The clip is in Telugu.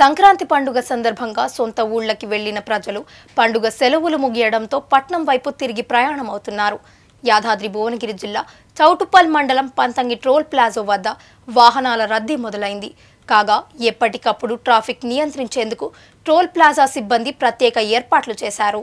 సంక్రాంతి పండుగ సందర్భంగా సొంత ఊళ్ళకి వెళ్లిన ప్రజలు పండుగ సెలవులు ముగియడంతో పట్నం వైపు తిరిగి ప్రయాణం అవుతున్నారు యాదాద్రి భువనగిరి జిల్లా చౌటుపల్ మండలం పంతంగి ట్రోల్ ప్లాజో వద్ద వాహనాల రద్దీ మొదలైంది కాగా ఎప్పటికప్పుడు ట్రాఫిక్ నియంత్రించేందుకు ట్రోల్ ప్లాజా సిబ్బంది ప్రత్యేక ఏర్పాట్లు చేశారు